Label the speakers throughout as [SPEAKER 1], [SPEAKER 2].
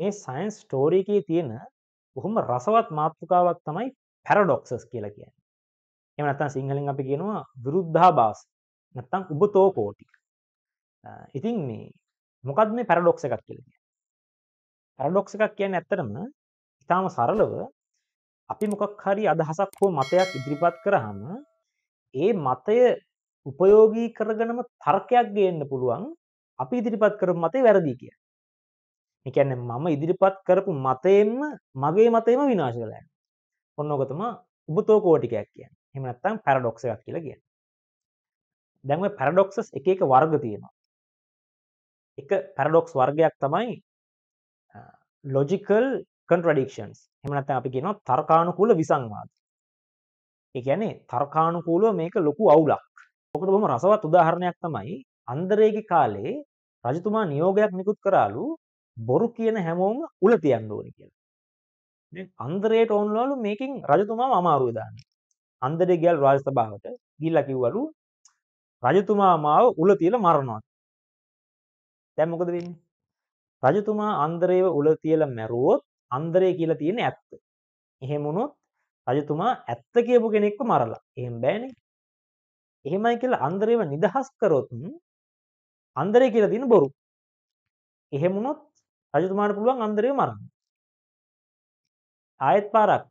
[SPEAKER 1] මේ සයින්ස් ස්ටෝරීකී තියෙන බොහොම රසවත් මාතෘකාවක් තමයි පැරඩොක්සස් කියලා කියන්න එම නත්තන් සිංහලින් අපි කියනවා විරුද්ධා බාස් නත්තං උබ තෝකෝටික ඉතින් මේ මොකද මේ පැරඩොක්ස එකක් කියල පැරඩොක්ස එකක් කියන්න ඇත්තරම ඉතාම සරලව අපි මොකක් හරි අදහසක් හෝ මතයක් ඉදිරිපත් කරහම ඒ මතය උපයෝගී කරගනම තර්කයක් ගන්න පුළුවන් අපි ඉදිරිපත් කර මතේ වැරදි කිය එකැන මම ඉදිරිපත් කරපු මතයෙන්ම මගේ මතයම විනාශ කලෑ ඔන්න ඕකතම උබතෝ කෝටිකයක් කිය හෙමනත්තම් පැරඩොක්සයක් කියලා කිය දැන්ව පැරඩොක්සස් එක එක වර්ග තියෙනවා එක පැරඩොක්ස් වර්ගයක් තමයි ලොජිකල් කන්ට්‍රඩික්ෂන්ස් හෙමනත්ත අපි කියෙනවා තර්කානුකූල විසංවාද එකැනේ තර්කානුකූලව මේක ලොකු අවුලක් ඔකට බොම රසවත් උදාහරණයක් තමයි අන්දරේගි කාලේ රජතුමා නියෝගයක් නිකුත් කරාලු බොරු කියන හැමෝම උල තියන්න ඕනි කියලා. අන්දරේට ඕන්ලවලු මේකින් රජතුමාම අමාරුවේ දාන්න. අන්දරේ ගියල් රාජ සභාවට ගිහිල්ලා කිව්වලු රජතුමා මාව උල තියලා මරනවා. දැන් මොකද වෙන්නේ? රජතුමා අන්දරේව උල තියලා මැරුවොත් අන්දරේ කියලා තියෙන්නේ ඇත්ත. එහෙම වුණොත් රජතුමා ඇත්ත කියපු කෙනෙක්ව මරලා. එහෙම බෑනේ. එහෙමයි කියලා අන්දරේව නිදහස් කරොත් අන්දරේ කියලා තියෙන බොරු. එහෙම වුණොත් රජතුමාට පුළුවන් අන්දරේ මරන්න. ආයෙත් පාරක්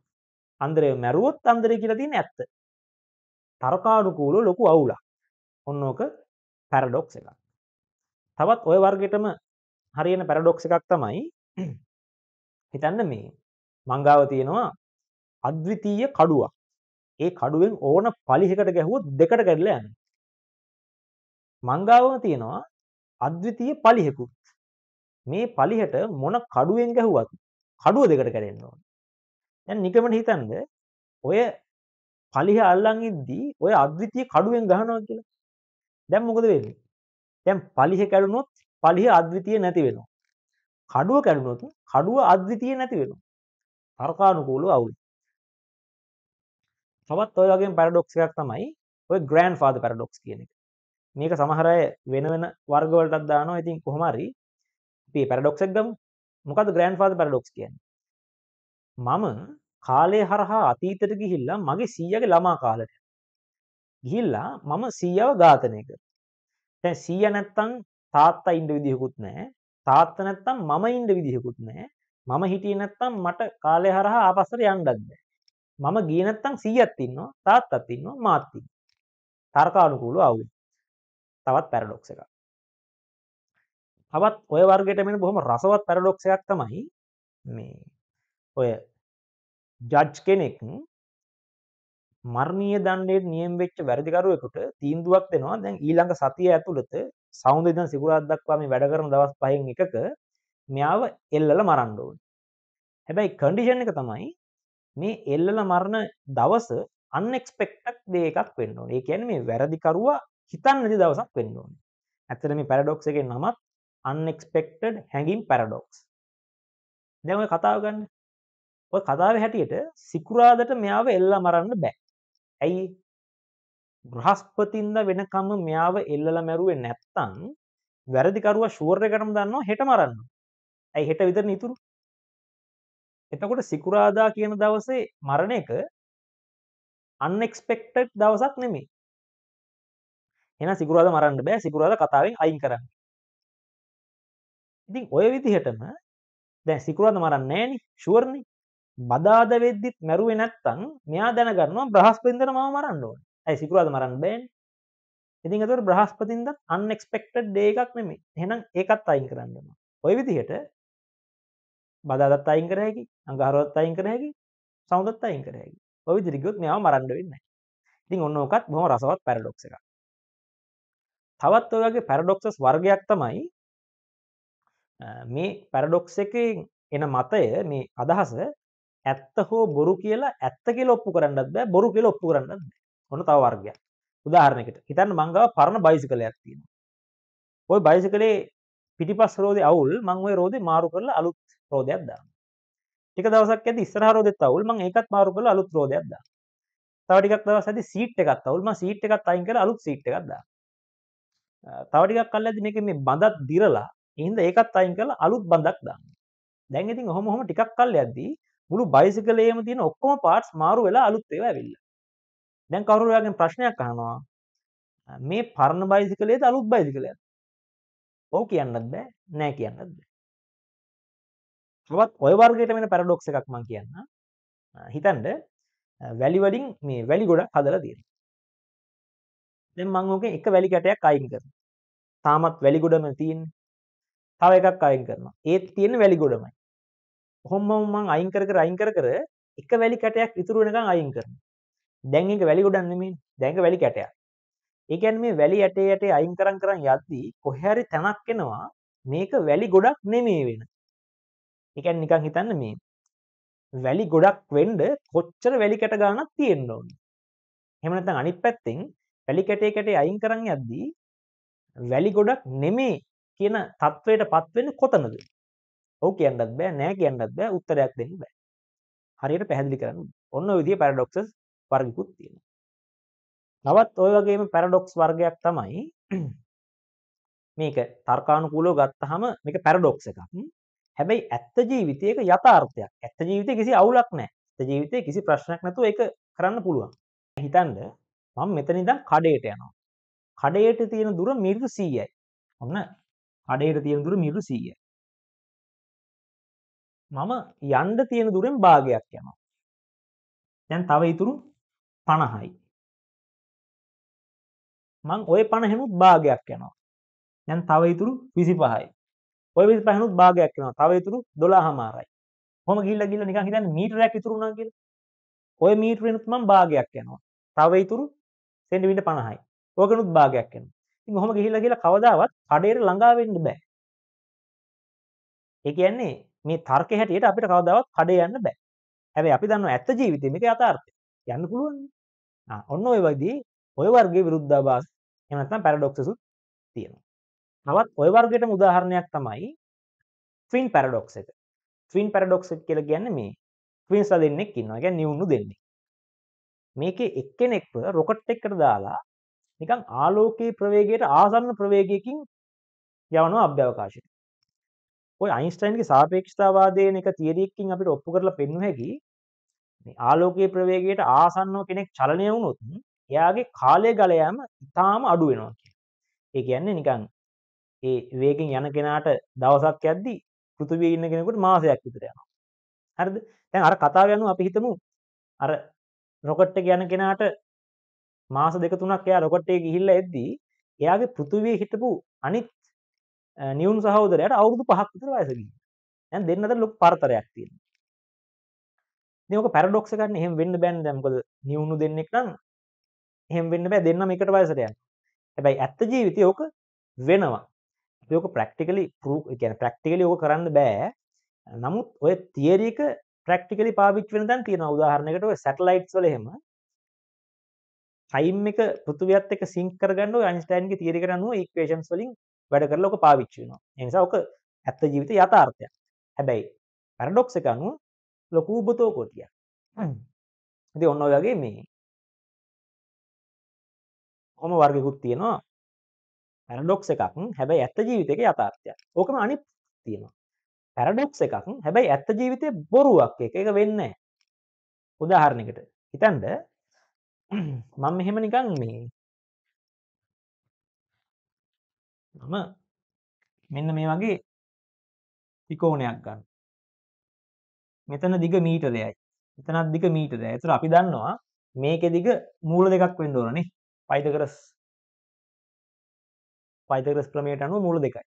[SPEAKER 1] අන්දරේ මැරුවොත් අන්දරේ කියලා තියෙන්නේ ඇත්ත. තරකානුකූලව ලොකු අවුලක්. ඔන්න ඕක පැරඩොක්ස් එකක්. තවත් ওই වර්ගෙටම හරියන පැරඩොක්ස් එකක් තමයි හිතන්න මේ මංගාව තියෙනවා අද්විතීය කඩුවක්. ඒ කඩුවෙන් ඕන පලිහකට ගැහුවොත් දෙකට කැඩලා යනවා. මංගාවම තියෙනවා අද්විතීය පලිහකුත්. මේ පලිහට මොන කඩුවෙන් ගැහුවත් කඩුව දෙකට කැරෙන්න ඕන. දැන් නිකමට හිතන්න ඔය පලිහ අල්ලන් ඉද්දී ඔය අද්විතීය කඩුවෙන් ගහනවා කියලා. දැන් මොකද වෙන්නේ? දැන් පලිහ කැඩුනොත් පලිහ අද්විතීය නැති වෙනවා. කඩුව කැඩුනොත් කඩුව අද්විතීය නැති වෙනවා. තර්කානුකූලව අවුල්. තවත් ඔය වගේ පැරඩොක්ස් එකක් තමයි ඔය ග්‍රෑන්ඩ් ෆාදර් පැරඩොක්ස් කියන එක. මේක සමහර අය වෙන වෙන වර්ගවලටත් දානවා. ඉතින් කොහොම හරි අපි පැරඩොක්සක් ගම මොකද ග්‍රෑන් ාද පැරඩොක්ස් කියන්න මම කාලය හරහා අතීතට ගිහිල්ලා මගේ සීයගේ ළමා කාලට ගිහිල්ලා මම සීයාව ඝාතනය කර තැන් සීය නැත්තං තාත්තා ඉන්ඩ විදිහකුත් නෑ තාත්ත නැත්තම් මම ඉන්ඩ විදිහකුත් නෑ මම හිටිය නැත්තම් මට කාලය හරහා ආපස්සර යන්ඩක්ද මම ගිය නැත්තං සීයත්තින්නවා තාත්තත්තින්නවා මාත්තින් තර්කානුකූලු අවුල් තවත් පැරඩොක්ස එකක් තවත් ඔය වර්ගයට මෙෙන බොහොම රසවත් පැරඩොක්ෂයක් තමයි මේ ඔය ජජ් කෙනෙක් මර්මය දන්නේෙ නියම් වෙච්ච වැරදිකරුවෙකුට තීන්දුවක් දෙෙනවා දැන් ඊළඟ සතිය ඇතුළත සෞන්දධන් සිගුරාත් දක්වාම වැඩ කරන දවස් පහෙන් එකක මොව එල්ලල මරන්ඩෝන් හැබැයි කඩිෂන් එක තමයි මේ එල්ලල මරණ දවස අන්නෙක්ස්පෙක්ටක් දේකක් වෙන්නවා ඒ ඇන මේ වැරදිකරවා හිතන් නති දවසක් වෙන්නවා ඇත්තර මේ පැඩොක්සගේ නමත් අන්ෙක්ස්පෙක්ටඩ් හැඟින් පැරඩොක්ස් දැම කතාව ගන්න ඔය කතාව හැටියට සිකුරාදට මෙයාව එල්ලා මරන්න බෑ ඇයි බ්‍රහස්පතින්ද වෙනකම මෙයාව එල්ලල මැරුවේ නැත්තං වැරදිකරුව ශුවර්ය කරම දන්නවා හෙට මරන්න ඇයි හෙට විතර නිතුරු එතකොට සිකුරාදා කියන දවසේ මරණ එක අන්නෙක්ස්පෙක්ටඩ් දවසක් නෙමේ එන සිකුරාද මරන්න බෑ සිකුරාද කතාවෙන් අයින් කරන්න ඉතින් ඔය විදිහටම දැන් සිකුරාද මරන්නේ නෑනි ෂුවර්නි බදාද වෙද්දිත් මැරුවේ නැත්තම් මෙයා දැනගන්නවා බ්‍රහස්පතින්දට මම මරන්න ඕනේ. ඇයි සිකුරාද මරන්න බෑනේ. ඉතින් ඒතකොට බ්‍රහස්පතින්දත් අන්එක්ස්පෙක්ටඩ් ඩේ එකක් නෙමෙයි. එහෙනම් ඒකත් අයින් කරන්න ඕන. ওই විදිහට බදාදත් අයින් කර හැකි, අඟහරුවත් අයින් කර හැකි, සමුදත් අයින් කර හැකි. ওই විදිහට ගියොත් මෙයාව මරන්න වෙන්නේ නැහැ. ඉතින් ඔන්න ඕකත් බොහොම රසවත් පැරඩොක්ස් එකක්. තවත් ඔය වගේ පැරඩොක්සස් වර්ගයක් තමයි මේ පැරඩොක්ස එකෙන් එන මතය මේ අදහස ඇත්ත හෝ බොරු කියලා ඇත්ත කිය ඔප්පු කරන්නත් බෑ බොරු කියල ඔප්පු කරන්න ඔොන තව වර්ගයක් උදාහරණකට හිතන් මංගව පරණ බයිසි කළයක් තියෙන ඔය බයිසි කළේ පිටිපස් රෝධ අවුල් මංවේ රෝධ මාරු කරල අලුත් රෝධයක් දා එක දවසක් ඇති ස්රහරෝධෙත් අවුල් මං එකත් මාරු කළ අලුත් රෝධයක් දා තවටිකක් දවස ඇති සීට් එකත් අවුල්ම සීට් එකත් අයින් කර අලුත් සීට් එකක් දා තවටිකක් කල් ඇති මේක මේ බඳත් දිරලා හින්ද ඒකත් අයින් කළ අලුත් බඳක් දා දැන් ඉතින් හොම හොම ටිකක් කල් ඇද්දී මුළු බයිසිකලේම තියෙන ඔක්කොම පාට්ස් මාරු වෙලා අලුත් ඒවා ඇවිල්ලා දැන් කවුරුයාගෙන් ප්‍රශ්නයක් අහනවා මේ පරණ බයිසිකලේද අලුත් බයිසිකලයද ඔව් කියන්නත් බෑ නෑ කියන්නත් බෑ ඔවත් ඔය වර්ගයට වෙන පැරඩොක්ස් එකක් මං කියන්න හිතන්ඩ වැලි වලින් මේ වැලි ගොඩක් හදලා තියෙන දැන් මං ඕකෙන් එක වැලි කැටයක් අයින් කරන තාමත් වැලි ගොඩම තියෙන තව එකක් අයින් කරනවා. ඒත් තියෙන වැලි ගොඩමයි. කොහොමම මම අයින් කර කර අයින් කර කර එක වැලි කැටයක් ඉතුරු වෙනකන් අයින් කරනවා. දැන් ඒක වැලි ගොඩක් නෙමෙයි. දැන් ඒක වැලි කැටයක්. ඒ කියන්නේ මේ වැලි යටේ යටේ අයින් කරන් කරන් යද්දී කොහේ හරි තැනක් එනවා මේක වැලි ගොඩක් නෙමෙයි වෙන. ඒ කියන්නේ නිකන් හිතන්න මේ වැලි ගොඩක් වෙන්න කොච්චර වැලි කැට ගානක් තියෙන්න ඕනේ. එහෙම නැත්නම් අනිත් පැත්තෙන් වැලි කැටේ කැටේ අයින් කරන් යද්දී වැලි ගොඩක් නෙමෙයි කියන තත්වයට පත්වෙන්නේ කොතනද? ඔව් කියන්නත් බෑ, නෑ කියන්නත් බෑ, උත්තරයක් දෙන්න බෑ. හරියට පැහැදිලි කරන්න. ඔන්න ඔය විදිහේ පැරඩොක්සස් වර්ගිකුත් තියෙනවා. තවත් ඔය වගේම පැරඩොක්ස් වර්ගයක් තමයි මේක තර්කානුකූලව ගත්තහම මේක පැරඩොක්ස් එකක්. හැබැයි ඇත්ත ජීවිතයක යථාර්ථයක්. ඇත්ත ජීවිතේ කිසි අවුලක් නැහැ. ඇත්ත ජීවිතේ කිසි ප්‍රශ්නයක් නැතුව ඒක කරන්න පුළුවන්. හිතන්න මම මෙතන ඉඳන් කඩේට යනවා. කඩේට තියෙන දුර මිරිදු 100යි. ඔන්න අඩේට තියෙන දුර මිරු සීය මම යන්ඩ තියෙන දුරෙන් භාගයක් යම දැන් තව ඉතුරු පණහයි මං ඔය පණහෙනුත් භාගයක් යනවා දැන් තව ඉතුරු විසි පහයි ඔය විසි පහනුත් භාගයක් යනවා තව ඉතුරු දොලා හමාරයි හොම ගිල්ල ගිල්ල නිකන් හිතන්න මීටරයක් ඉතුරුණා කියලා ඔය මීටරෙනුත් මං භාගයක් යනවා තව ඉතුරු සෙන්ටිමීටර් 50යි ඕකනුත් භාගයක් යනවා ඉතින් ඔහොම ගිහිල්ලා කියලා කවදාවත් කඩේට ළඟා වෙන්න බෑ. ඒ කියන්නේ මේ තර්කේ හැටියට අපිට කවදාවත් කඩේ යන්න බෑ. හැබැයි අපි දන්නවා ඇත්ත ජීවිතේ මේක යථාර්ථය. යන්න පුළුවන්. ආ ඔන්න ඔය වගේ ඔය වර්ගයේ විරුද්ධාභාස එහෙම නැත්නම් පැරඩොක්සසුත් තියෙනවා. තවත් ඔය වර්ගයටම උදාහරණයක් තමයි ට්වින් පැරඩොක්ස් එක. ට්වින් පැරඩොක්ස් එක කියලා කියන්නේ මේ ට්වින්ස්ලා දෙන්නෙක් ඉන්නවා. ඒ කියන්නේ නිවුණු දෙන්නෙක්. මේකේ එක්කෙනෙක්ව රොකට් එකකට දාලා නිකන් ආලෝකයේ ප්‍රවේගයට ආසන්න ප්‍රවේගයකින් යවනවා අභ්‍යවකාශයට. ඔය අයින්ස්ටයින්ගේ සාපේක්ෂතාවාදයෙන් එක තියරියකින් අපිට ඔප්පු කරලා පෙන්වු හැකි මේ ආලෝකයේ ප්‍රවේගයට ආසන්නව කෙනෙක් චලනය වුණොත් එයාගේ කාලය ගල යාම ඉතාම අඩු වෙනවා කියන. ඒ කියන්නේ නිකන් ඒ වේගෙන් යන කෙනාට දවසක් යද්දි පෘථිවියේ ඉන්න කෙනෙකුට මාසයක් විතර යනවා. හරිද? දැන් අර කතාව යනු අපි හිතමු අර රොකට් එක යන කෙනාට මාස දෙක තුනක් එයා රොකට්ටේ ගිහිල්ලා එද්දී එයාගේ පෘථිවියේ හිටපු අනිත් නියුන් සහෝදරයට අවුරුදු පහක් විතර වයස ගිහින්. දැන් දෙන්න අතර ලොකු පරතරයක් තියෙනවා. ඉතින් ඔක පැරඩොක්ස් එකක් නේ එහෙම වෙන්න බෑනේ දැන් මොකද නියුණු දෙන්නෙක් නම් එහෙම වෙන්න බෑ දෙන්නම එකට වයසට යන්න. හැබැයි ඇත්ත ජීවිතේ ඕක වෙනවා. ඒක ප්‍රැක්ටිකලි ප්‍රූෆ් කියන්නේ ප්‍රැක්ටිකලි ඕක කරන්න බෑ. නමුත් ඔය තියරි එක ප්‍රැක්ටිකලි පාවිච්චි වෙන තැන් තියෙනවා. උදාහරණයකට ඔය සැටලයිට්ස් වල එහෙම ටයිම් එක පෘතුවියත් එක සිංක් කරගන්න අයින්ස්ටයින්ගේ තියරි කරනුව ඉක්වේෂන්ස් වලින් වැඩ කරලා ඕක පාවිච්චි වෙනවා. ඒ නිසා ඕක ඇත්ත ජීවිත යථාර්ථයක්. හැබැයි පැරඩොක්ස් එක අනුව ලොකු උබතෝ කොටියක්. ඉතින් ඔන්න ඔය වගේ මේ කොහොම වර්ගිකුත් තියෙනවා. පැරඩොක්ස් එකක් හැබැයි ඇත්ත ජීවිතයක යථාර්ථයක්. ඕකම අනිත් තියෙනවා. පැරඩොක්ස් එකක් හැබැයි ඇත්ත ජීවිතේ බොරුවක් එක. ඒක වෙන්නේ නැහැ. උදාහරණයකට හිතන්න මං මෙහෙම නිකන් මේ මම මෙන්න මේ වගේ තිකෝණයක් ගන්න මෙතන දිග මීටරයයි මෙතනත් දිග මීටරය ඇතුර අපි දන්නවා මේකෙ දිග මූල දෙකක් වෙන්න ඕනනේ පයිතකරස් පයිතකරස් ක්‍රමයට අනුව මූල දෙකයි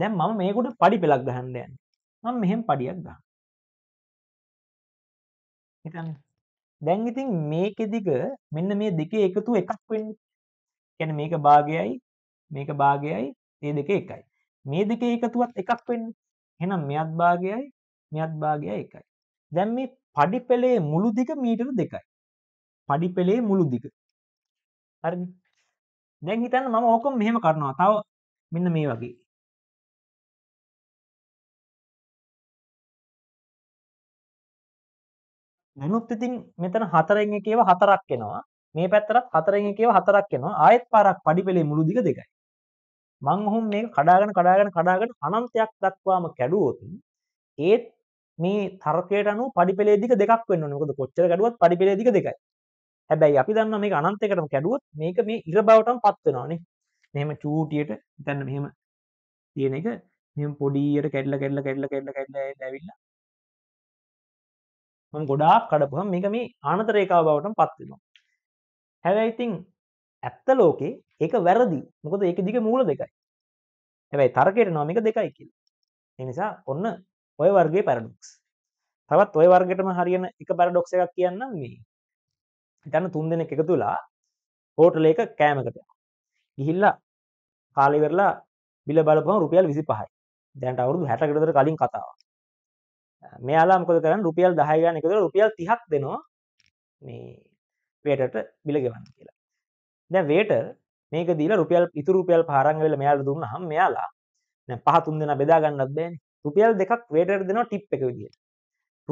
[SPEAKER 1] දැන් මම මේකුට පඩි පෙලක් ගහන්න යන්න මම මෙහෙම පඩියක් ගන්න හිතන්න දැන් ඉතින් මේකෙදික මෙන්න මේ දෙකේ එකතු එකක් වෙන්නේ. කියන්නේ මේක භාගයයි මේක භාගයයි මේ දෙක එකයි. මේ දෙකේ එකතුවත් එකක් වෙන්නේ. එහෙනම් මෙයත් භාගයයි මෙයත් භාගයයි එකයි. දැන් මේ පඩි පෙළේ මුළු දිග මීටර දෙකයි. පඩි පෙළේ මුළු දිග. හරිද? දැන් හිතන්න මම ඕකම මෙහෙම කරනවා. තව මෙන්න මේ වගේ. දැනුත් ඉතින් මෙතන හතරෙන් එකේව හතරක් එනවා. මේ පැත්තටත් හතරෙන් එකේව හතරක් එනවා. ආයෙත් පාරක් පඩිපෙලේ මුළු දිග දෙකයි. මං ඔහොම මේක කඩාගෙන කඩාගෙන කඩාගෙන අනන්තයක් දක්වාම කැඩුවොත් ඒත් මේ තර්කයට අනුව පඩිපෙලේ දිග දෙකක් වෙන්න ඕනේ. මොකද කොච්චර කැඩුවත් පඩිපෙලේ දිග දෙකයි. හැබැයි අපි දන්නවා මේක අනන්තයකටම කැඩුවොත් මේක මේ ඉර බවටම පත් වෙනවා නේ. මෙහෙම චූටියට හිතන්න මෙහෙම තියෙන එක මෙහෙම පොඩියට කැඩලා කැඩලා කැඩලා කැඩලා කැඩලා ඇවිල්ලා මම ගොඩාක් කඩපුහම් මේක මේ ආනතරේකාව බවට පත්වෙනවා හැබැයිඉතිං ඇත්ත ලෝකේ ඒක වැරදි මොකද ඒක දිග මූල දෙකයි හැබැයි තර්කයට නොමික දෙකයි කියල් එනිසා ඔන්න ඔය වර්ගේ පැරඩොක්ස් තවත් ඔය වර්ගටම හරියන එක පැරඩොක්ස එකක් කියන්න මේ හිතන්න තුන් දෙන එක තුලා හෝටලේක කෑමකට ගිහිල්ලා කාලිවෙරලා බිල බලපම රුපියල් විසි පහයි දැන්ට අවුරුදු හැටකටතර කලින් කතාව මෙයාලා මොකද කරන්න රුපියල් දහය ගන්න එකතු රුපියල් තිහක් දෙනවා මේ වේටට බිල ගෙවන්න කියලා දැ වේට මේක දීල රුපියල් ඉතුරුපියල් පාරංගවෙල මෙයාල දුන්න හම් මෙයාලා පහතුන් දෙෙන බෙදාගන්නත් බෑ රුපියල් දෙකක් වේට දෙනවා ටිප් එක විදිිය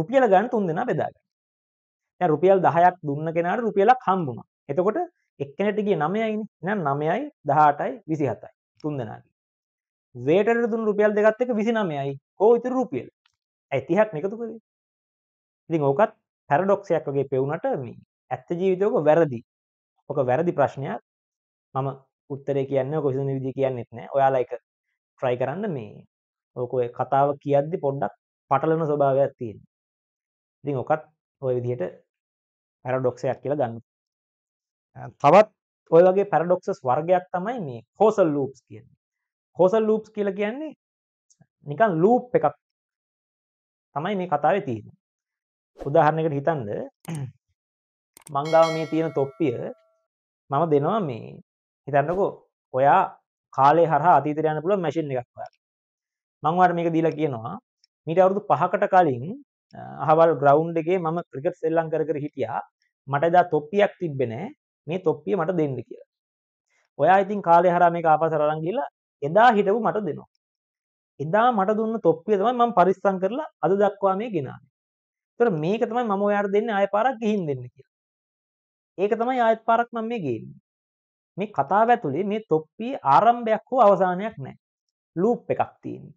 [SPEAKER 1] රුපියල ගන්න තුන් දෙෙන බෙදාගන්න රුපියල් දහයක් දුන්න කෙනට රුපියලක් හම්බුණ එතකොට එක්කනටගේ නමයයි නම් නමයයි දහටයි විසි හතයි තුන් දෙනාගේ වේට දුන් රුපියල් දෙගත්තක විසි නමයයි කෝ ඉතුර රුපියල් ඇතිහක් එකතුකද ඉතින් ඕකත් පැරඩොක්ෂයක් වගේ පෙවුනට මේ ඇත්ත ජීවිතයක වැරදි ඕක වැරදි ප්‍රශ්නයක් මම උත්තරේ කියන්න කොසිද විදි කියන්න එත්නෑ ඔයාලා එක ට්‍රයි කරන්න මේ ඕකය කතාව කියද්දි පොඩ්ඩක් පටලන ස්වභාවයක් තියෙන ඉතින් ඕකත් ඔය විදිහට පැරඩොක්ෂයක් කියලා ගන්න තවත් ඔය වගේ පැරඩොක්සස් වර්ගයක් තමයි මේ හෝසල් ලූප්ස් කියන්නේ හෝසල් ලූප්ස් කියලා කියන්නේ නිකන් ලූප් එකක් තමයි මේ කතාවේ තියෙන උදාහරණයකට හිතන්ද මංගාව මේ තියෙන තොප්පිය මම දෙනවා මේ හිතන්නකෝ ඔයා කාලේ හරහා අතීතයට යන්න පුළුවන් මැෂින් එකක් හොයලා මම ඔයාලට මේක දීලා කියනවා මීට අවුරුදු 5කට කලින් අහවල් ග්‍රවුන්ඩ් එකේ මම ක්‍රිකට් සෙල්ලම් කර කර හිටියා මට එදා තොප්පියක් තිබ්බේ නෑ මේ තොප්පිය මට දෙන්න කියලා ඔයා ඉතින් කාලේ හරහා මේක ආපස්සට අරන් ගිහලා එදා හිටපු මට දෙනවා එදා මට දුන්න තොප්පිය තමයි මම පරිස්සම් කරලා අද දක්වා මේ ගෙනාවේ. ඒතර මේක තමයි මම ඔයාලට දෙන්නේ ආයෙ පාරක් ගිහින් දෙන්න කියලා. ඒක තමයි ආයෙත් පාරක් මම මේ ගේන්නේ. මේ කතාව ඇතුලේ මේ තොප්පියේ ආරම්භයක් හෝ අවසානයක් නැහැ. ලූප් එකක් තියෙනවා.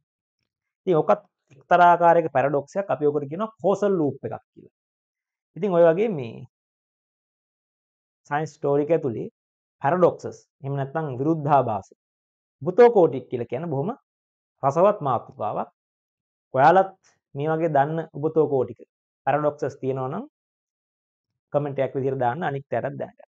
[SPEAKER 1] ඉතින් ඔකත් එක්තරා ආකාරයක පැරඩොක්සයක් අපි ඔකට කියනවා කෝසල් ලූප් එකක් කියලා. ඉතින් ඔය වගේ මේ සයින්ස් ස්ටෝරි එක ඇතුලේ පැරඩොක්සස් එහෙම නැත්නම් විරුද්ධාභාස. බුතෝකෝටික් කියලා කියන බොහොම රසවත් මාතෘකාවක් ඔයාලත් මේ වගේ දන්න උබතෝකෝටික පැරඩොක්සස් තියෙනවනම් කමෙන්ටයක් විදිර දාන්න අනික් තැරත් දැනට